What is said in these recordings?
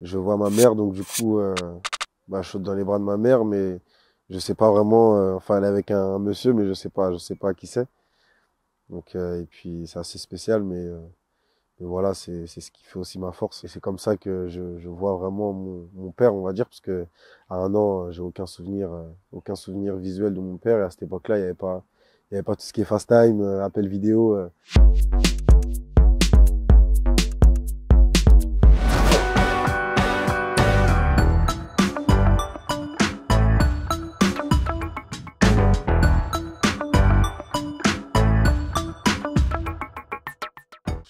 je vois ma mère, donc du coup, euh, bah, je saute dans les bras de ma mère, mais je sais pas vraiment. Euh, enfin, elle est avec un, monsieur, mais je sais pas, je sais pas qui c'est. Donc euh, et puis c'est assez spécial, euh, mais, voilà, c'est c'est ce qui fait aussi ma force. Et c'est comme ça que je, je vois vraiment mon, mon, père, on va dire, parce que à un an, j'ai aucun souvenir, aucun souvenir visuel de mon père. Et à cette époque-là, il y avait pas, il y avait pas tout ce qui est fast time, appel vidéo.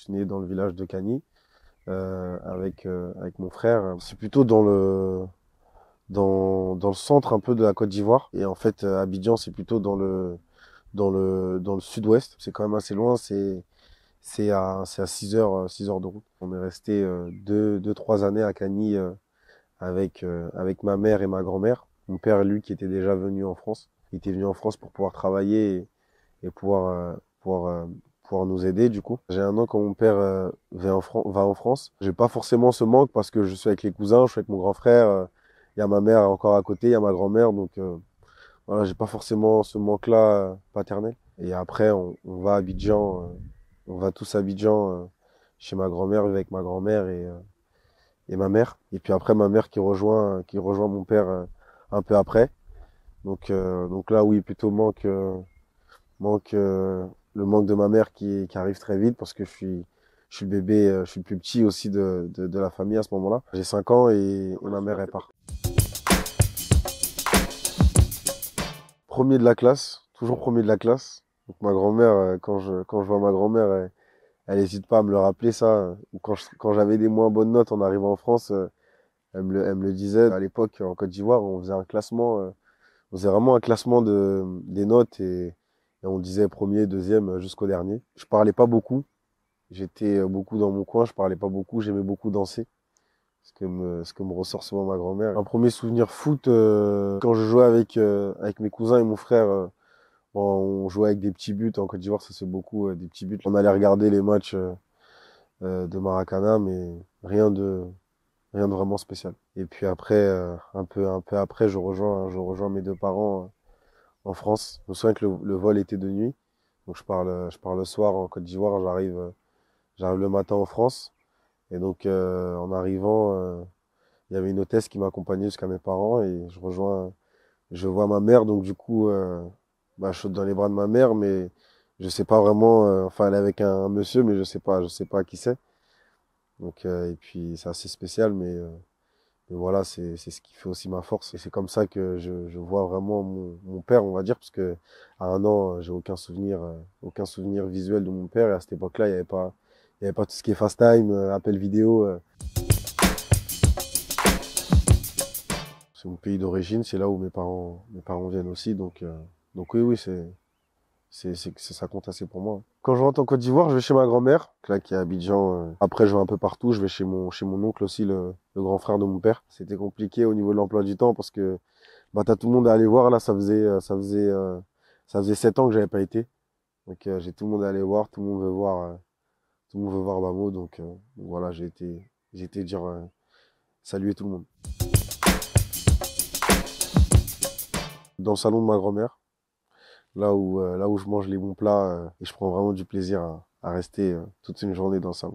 suis né dans le village de Cagny euh, avec, euh, avec mon frère. C'est plutôt dans le, dans, le centre un peu de la Côte d'Ivoire. Et en fait, euh, Abidjan, c'est plutôt dans le, dans le, dans le sud-ouest. C'est quand même assez loin, c'est, c'est à, à 6 heures, heures de route. On est resté 2 deux, années à Cagny avec, avec ma mère et ma grand-mère. Mon père, lui, qui était déjà venu en France. Il était venu en France pour pouvoir travailler et, pouvoir, pour nous aider du coup. J'ai un an quand mon père euh, va, en France. va en France. J'ai pas forcément ce manque parce que je suis avec les cousins, je suis avec mon grand frère, il euh, y a ma mère encore à côté, il y a ma grand-mère, donc euh, voilà, j'ai pas forcément ce manque-là paternel. Et après, on, on va à Abidjan, on va tous à Abidjan chez ma grand-mère, avec ma grand-mère et, et ma mère. Et puis après, ma mère qui rejoint, qui rejoint mon père un peu après. Donc, donc là, oui, plutôt manque, manque le manque de ma mère qui, qui arrive très vite parce que je suis, je suis le bébé, euh, je suis le plus petit aussi de, de, la famille à ce moment-là. J'ai 5 ans et, ma mère, est part. Premier de la classe, toujours premier de la classe. Donc ma grand-mère, euh, quand je, quand je vois ma grand-mère, elle, n'hésite pas à me le rappeler ça. Ou quand, quand j'avais des moins bonnes notes en arrivant en France, euh, elle me le, elle me disait. À l'époque, en Côte d'Ivoire, on faisait un classement, on faisait vraiment un classement de, des notes et on disait premier, deuxième, euh, jusqu'au dernier. Je parlais pas beaucoup. J'étais euh, beaucoup dans mon coin, je parlais pas beaucoup, j'aimais beaucoup danser. Ce que me, ce ressort souvent ma grand-mère. Un premier souvenir foot, euh, quand je jouais avec, avec mes cousins et mon frère, on jouait avec des petits buts. En Côte d'Ivoire, ça c'est beaucoup, des petits buts. On allait regarder les matchs de Maracana, mais rien de, rien de vraiment spécial. Et puis après, un peu, un peu après, je rejoins, je rejoins mes deux parents en France. Je me souviens que le, vol était de nuit. Donc je pars le, je parle le soir en Côte d'Ivoire, j'arrive j'arrive le matin en France. Et donc euh, en arrivant, euh, il y avait une hôtesse qui m'accompagnait jusqu'à mes parents et je rejoins, je vois ma mère. Donc du coup, euh, bah, je saute dans les bras de ma mère, mais je sais pas vraiment. enfin, elle est avec un, monsieur, mais je sais pas, je sais pas qui c'est. Donc et puis c'est assez spécial, mais mais voilà, c'est ce qui fait aussi ma force. Et c'est comme ça que je, je vois vraiment mon, père, on va dire, parce que à un an, euh, j'ai aucun souvenir, euh, aucun souvenir visuel de mon père. Et à cette époque-là, il n'y avait pas, il avait pas tout ce qui est fast time, euh, appel vidéo. C'est mon pays d'origine, c'est là où mes parents, mes parents viennent aussi, donc, donc oui, oui, c'est, c'est, ça compte assez pour moi. Quand je rentre en Côte d'Ivoire, je vais chez ma grand-mère, là qui est à Abidjan. Euh. Après, je vais un peu partout. Je vais chez mon, chez mon oncle aussi, le, le grand frère de mon père. C'était compliqué au niveau de l'emploi du temps parce que bah t'as tout le monde à aller voir. Là, ça faisait, euh, ça faisait, euh, ça faisait sept ans que j'avais pas été. Donc j'ai tout le monde à aller voir. Tout le monde veut voir, tout le monde veut voir Bamo. Donc voilà, j'ai été, j'ai été dire saluer tout le monde. Dans le salon de ma grand-mère, là où, euh, là où je mange les bons plats euh, et je prends vraiment du plaisir à, rester euh, toute une journée dans ça.